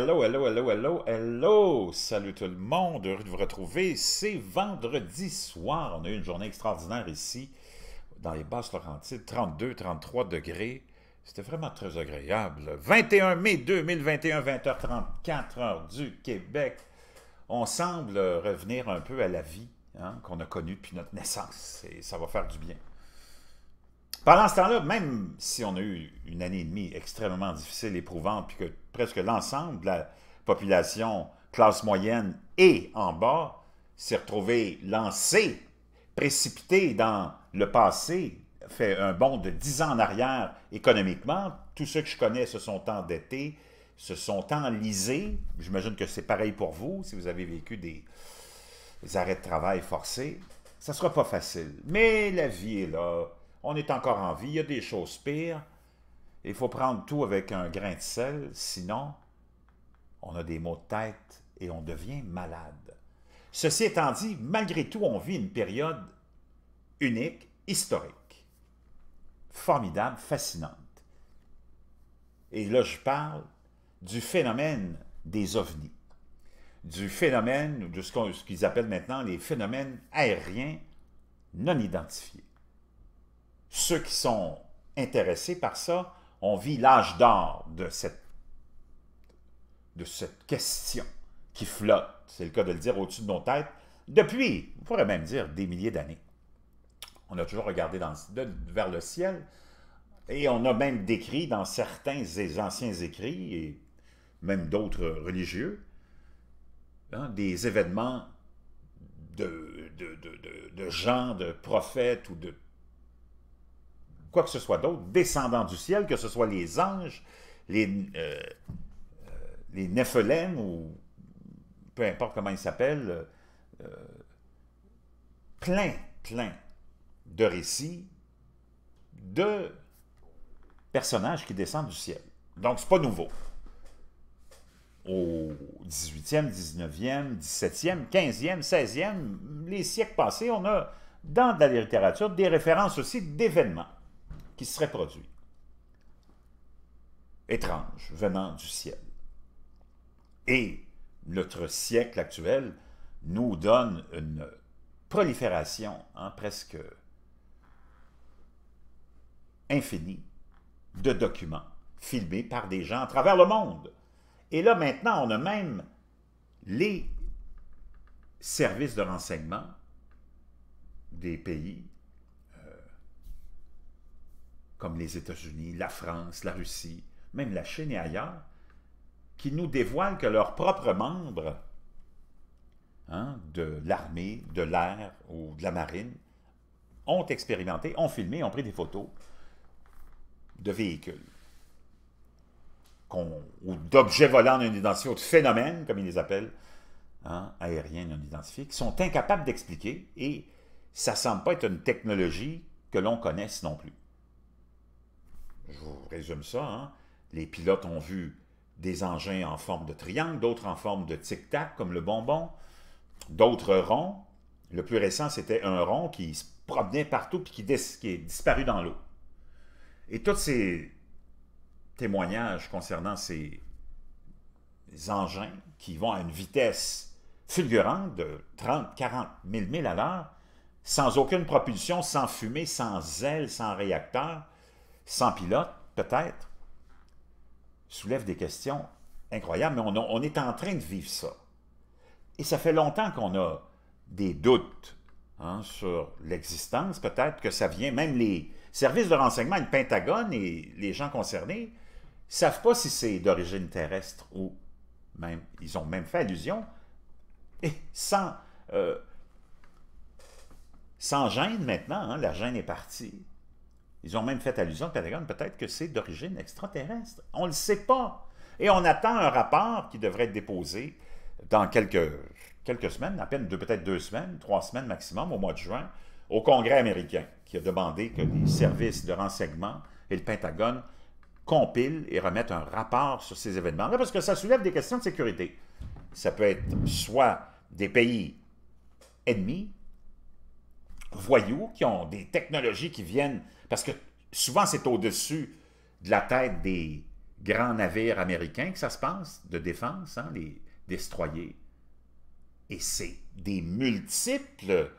Hello, hello, hello, hello, hello! Salut tout le monde, heureux de vous retrouver. C'est vendredi soir. On a eu une journée extraordinaire ici, dans les Basses-Laurentides, 32, 33 degrés. C'était vraiment très agréable. 21 mai 2021, 20h34, heure du Québec. On semble revenir un peu à la vie hein, qu'on a connue depuis notre naissance et ça va faire du bien. Pendant ce temps-là, même si on a eu une année et demie extrêmement difficile, éprouvante, puis que presque l'ensemble de la population classe moyenne et en bas s'est retrouvée lancée, précipitée dans le passé, fait un bond de 10 ans en arrière économiquement. Tous ceux que je connais se sont endettés, se sont enlisés. J'imagine que c'est pareil pour vous, si vous avez vécu des, des arrêts de travail forcés. Ça ne sera pas facile, mais la vie est là on est encore en vie, il y a des choses pires. Il faut prendre tout avec un grain de sel, sinon on a des maux de tête et on devient malade. Ceci étant dit, malgré tout, on vit une période unique, historique, formidable, fascinante. Et là, je parle du phénomène des ovnis, du phénomène, de ce qu'ils appellent maintenant les phénomènes aériens non identifiés ceux qui sont intéressés par ça, ont vit l'âge d'or de cette, de cette question qui flotte, c'est le cas de le dire, au-dessus de nos têtes, depuis, on pourrait même dire, des milliers d'années. On a toujours regardé vers le ciel et on a même décrit dans certains des anciens écrits et même d'autres religieux hein, des événements de, de gens, de prophètes ou de quoi que ce soit d'autre, descendant du ciel, que ce soit les anges, les, euh, euh ou peu importe comment ils s'appellent, euh, plein, plein de récits de personnages qui descendent du ciel. Donc, n'est pas nouveau. Au 18e, 19e, 17e, 15e, 16e, les siècles passés, on a dans la littérature des références aussi d'événements qui se serait produit. Étrange, venant du ciel. Et notre siècle actuel nous donne une prolifération hein, presque infinie de documents filmés par des gens à travers le monde. Et là, maintenant, on a même les services de renseignement des pays comme les États-Unis, la France, la Russie, même la Chine et ailleurs, qui nous dévoilent que leurs propres membres hein, de l'armée, de l'air ou de la marine ont expérimenté, ont filmé, ont pris des photos de véhicules ou d'objets volants non identifiés, ou de phénomènes, comme ils les appellent, hein, aériens non identifiés, qui sont incapables d'expliquer et ça ne semble pas être une technologie que l'on connaisse non plus je vous résume ça, hein. les pilotes ont vu des engins en forme de triangle, d'autres en forme de tic-tac, comme le bonbon, d'autres ronds. Le plus récent, c'était un rond qui se promenait partout puis qui, est disparu dans l'eau. Et tous ces témoignages concernant ces engins qui vont à une vitesse fulgurante de 30, 40 000 milles à l'heure, sans aucune propulsion, sans fumée, sans ailes, sans réacteur, sans pilote, peut-être, soulève des questions incroyables, mais on, est en train de vivre ça. Et ça fait longtemps qu'on a des doutes hein, sur l'existence, peut-être que ça vient, même les services de renseignement, le Pentagone et les gens concernés ne savent pas si c'est d'origine terrestre ou même, ils ont même fait allusion, et sans, euh, sans gêne maintenant, hein, la gêne est partie, ils ont même fait allusion au Pentagone, peut-être que c'est d'origine extraterrestre. On ne le sait pas. Et on attend un rapport qui devrait être déposé dans quelques, quelques semaines, à peine peut-être deux semaines, trois semaines maximum, au mois de juin, au Congrès américain, qui a demandé que les services de renseignement et le Pentagone compilent et remettent un rapport sur ces événements-là, parce que ça soulève des questions de sécurité. Ça peut être soit des pays ennemis, voyous, qui ont des technologies qui viennent parce que souvent, c'est au-dessus de la tête des grands navires américains que ça se passe, de défense, hein, les destroyers. Et c'est des multiples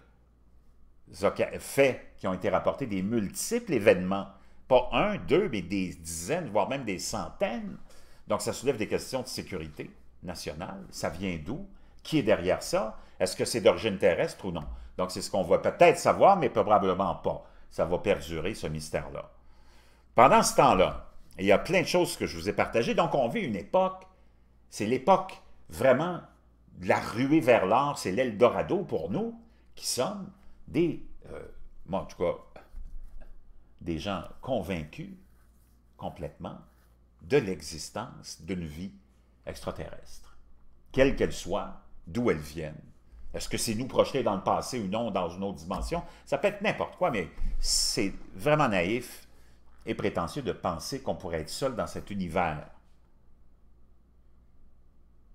faits qui ont été rapportés, des multiples événements. Pas un, deux, mais des dizaines, voire même des centaines. Donc, ça soulève des questions de sécurité nationale. Ça vient d'où? Qui est derrière ça? Est-ce que c'est d'origine terrestre ou non? Donc, c'est ce qu'on va peut-être savoir, mais probablement pas ça va perdurer, ce mystère-là. Pendant ce temps-là, il y a plein de choses que je vous ai partagées. Donc, on vit une époque, c'est l'époque vraiment de la ruée vers l'or, c'est l'Eldorado pour nous, qui sommes des, euh, des gens convaincus complètement de l'existence d'une vie extraterrestre, quelle qu'elle soit, d'où elle vienne, est-ce que c'est nous projeter dans le passé ou non, dans une autre dimension? Ça peut être n'importe quoi, mais c'est vraiment naïf et prétentieux de penser qu'on pourrait être seul dans cet univers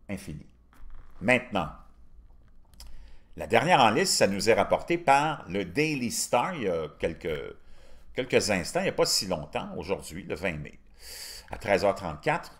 infini. Maintenant, la dernière en liste, ça nous est rapporté par le Daily Star il y a quelques, quelques instants, il n'y a pas si longtemps, aujourd'hui, le 20 mai, à 13h34.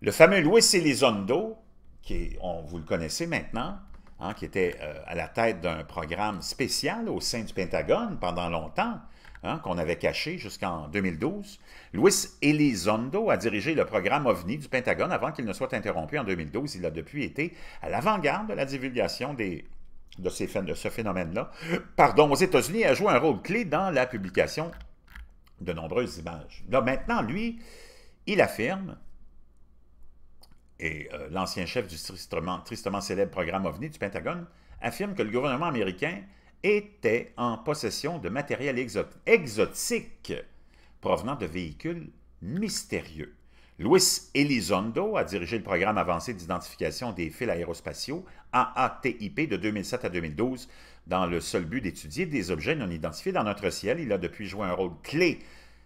Le fameux Louis Elizondo, qui vous le connaissez maintenant, Hein, qui était euh, à la tête d'un programme spécial au sein du Pentagone pendant longtemps, hein, qu'on avait caché jusqu'en 2012. Luis Elizondo a dirigé le programme OVNI du Pentagone avant qu'il ne soit interrompu en 2012. Il a depuis été à l'avant-garde de la divulgation de, ces, ce phénomène-là, pardon, aux États-Unis, a joué un rôle clé dans la publication de nombreuses images. Là, maintenant, lui, il affirme et euh, l'ancien chef du tristement, célèbre programme OVNI du Pentagone, affirme que le gouvernement américain était en possession de matériel exotique provenant de véhicules mystérieux. Luis Elizondo a dirigé le programme avancé d'identification des fils aérospatiaux, AATIP, de 2007 à 2012, dans le seul but d'étudier des objets non identifiés dans notre ciel. Il a depuis joué un rôle clé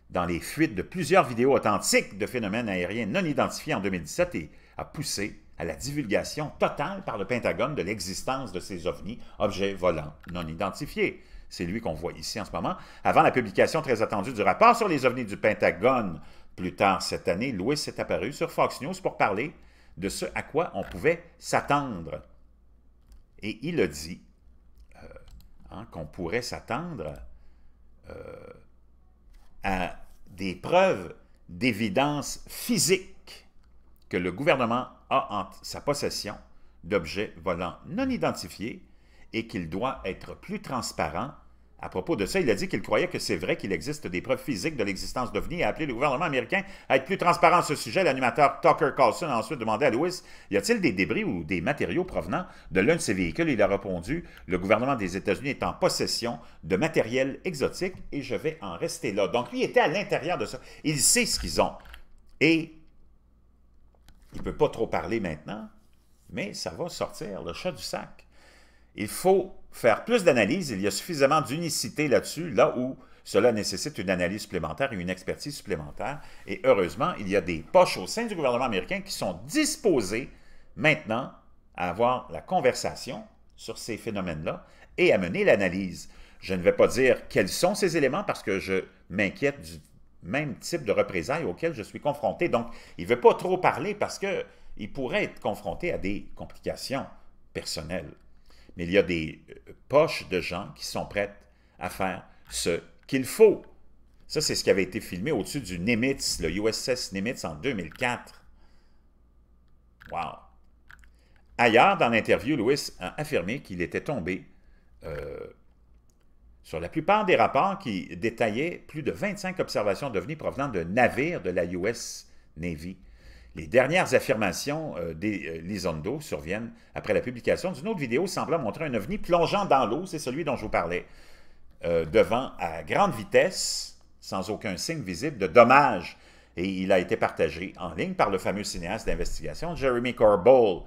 dans les fuites de plusieurs vidéos authentiques de phénomènes aériens non identifiés en 2017 et a poussé à la divulgation totale par le Pentagone de l'existence de ces ovnis, objets volants non identifiés. C'est lui qu'on voit ici en ce moment. Avant la publication très attendue du rapport sur les ovnis du Pentagone, plus tard cette année, Louis s'est apparu sur Fox News pour parler de ce à quoi on pouvait s'attendre. Et il a dit euh, hein, qu'on pourrait s'attendre euh, à des preuves d'évidence physique que le gouvernement a en sa possession d'objets volants non identifiés et qu'il doit être plus transparent. À propos de ça, il a dit qu'il croyait que c'est vrai qu'il existe des preuves physiques de l'existence d'OVNI et a appelé le gouvernement américain à être plus transparent à ce sujet. L'animateur Tucker Carlson a ensuite demandé à Lewis Y a-t-il des débris ou des matériaux provenant de l'un de ces véhicules Il a répondu Le gouvernement des États-Unis est en possession de matériel exotique et je vais en rester là. Donc lui était à l'intérieur de ça. Il sait ce qu'ils ont. Et il ne peut pas trop parler maintenant, mais ça va sortir, le chat du sac. Il faut faire plus d'analyse, il y a suffisamment d'unicité là-dessus, là où cela nécessite une analyse supplémentaire et une expertise supplémentaire. Et heureusement, il y a des poches au sein du gouvernement américain qui sont disposées maintenant à avoir la conversation sur ces phénomènes-là et à mener l'analyse. Je ne vais pas dire quels sont ces éléments parce que je m'inquiète du même type de représailles auxquelles je suis confronté. Donc, il ne veut pas trop parler parce qu'il pourrait être confronté à des complications personnelles. Mais il y a des euh, poches de gens qui sont prêtes à faire ce qu'il faut. Ça, c'est ce qui avait été filmé au-dessus du Nimitz, le USS Nimitz en 2004. Wow! Ailleurs, dans l'interview, Lewis a affirmé qu'il était tombé euh, sur la plupart des rapports qui détaillaient plus de 25 observations d'OVNI provenant de navires de la US Navy, les dernières affirmations d'Elizondo euh, des euh, surviennent après la publication d'une autre vidéo semblant montrer un ovni plongeant dans l'eau, c'est celui dont je vous parlais, euh, devant à grande vitesse, sans aucun signe visible de dommage. Et il a été partagé en ligne par le fameux cinéaste d'investigation Jeremy Corbell,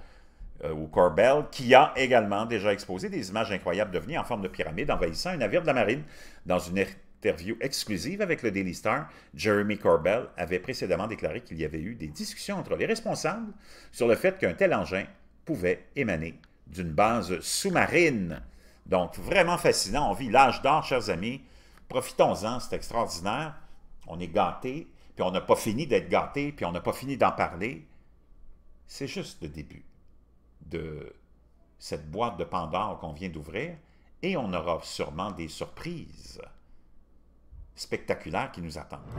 ou euh, Corbel, qui a également déjà exposé des images incroyables devenues en forme de pyramide envahissant un navire de la marine. Dans une interview exclusive avec le Daily Star, Jeremy Corbell avait précédemment déclaré qu'il y avait eu des discussions entre les responsables sur le fait qu'un tel engin pouvait émaner d'une base sous-marine. Donc, vraiment fascinant. On vit l'âge d'or, chers amis. Profitons-en, c'est extraordinaire. On est gâté, puis on n'a pas fini d'être gâté, puis on n'a pas fini d'en parler. C'est juste le début de cette boîte de Pandore qu'on vient d'ouvrir et on aura sûrement des surprises spectaculaires qui nous attendent.